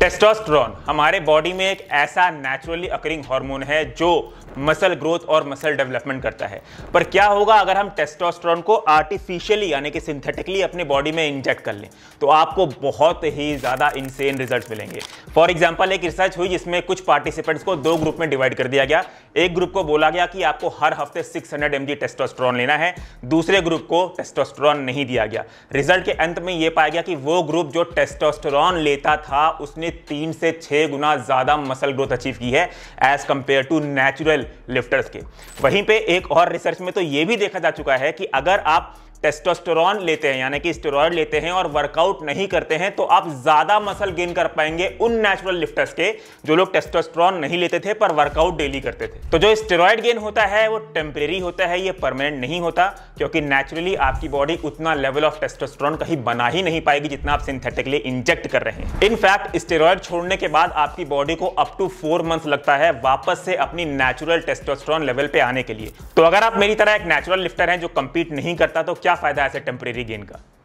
testosterone हमारे body में एक ऐसा नेचुरली अकरिंग हार्मोन है जो मसल ग्रोथ और मसल डेवलपमेंट करता है पर क्या होगा अगर हम टेस्टोस्टेरोन को आर्टिफिशियली यानी कि सिंथेटिकली अपने बॉडी में इंजेक्ट कर लें तो आपको बहुत ही ज़्यादा इनसेन रिजल्ट मिलेंगे फॉर एग्जाम्पल एक रिसर्च हुई जिसमें कुछ पार्टिसिपेंट्स को दो ग्रुप में डिवाइड कर दिया गया एक ग्रुप को बोला गया कि आपको हर हफ्ते 600 हंड्रेड टेस्टोस्ट्रॉन लेना है दूसरे ग्रुप को टेस्टोस्ट्रॉन नहीं दिया गया रिजल्ट के अंत में यह पाया गया कि वो ग्रुप जो टेस्टोस्ट्रॉन लेता था उसने तीन से छह गुना ज़्यादा मसल ग्रोथ अचीव की है as compared to natural lifters के वहीं पर एक और रिसर्च में तो यह भी देखा जा चुका है कि अगर आप टेस्टोस्टेरॉन लेते हैं यानी कि स्टेरॉयड लेते हैं और वर्कआउट नहीं करते हैं तो आप ज़्यादा मसल गेन कर पाएंगे उन नेचुरल लिफ्टर्स के जो लोग टेस्टोस्टेरॉन नहीं लेते थे पर वर्कआउट डेली करते थे तो जो स्टेरॉयड गेन होता है वो टेम्परेरी होता है ये परमानेंट नहीं होता क्योंकि नेचुरली आपकी बॉडी उतना लेवल ऑफ टेस्टोस्टेरॉन कहीं बना ही नहीं पाएगी जितना आप सिंथेटिकली इंजेक्ट कर रहे हैं इनफैक्ट स्टेरॉयड छोड़ने के बाद आपकी बॉडी को अप टू फोर मंथ लगता है वापस से अपनी नेचुरल टेस्टोस्टेरॉन लेवल पे आने के लिए तो अगर आप मेरी तरह एक नेचुरल लिफ्टर हैं जो कंपीट नहीं करता तो क्या फ़ायदा है ऐसे टेम्परेरी गेन का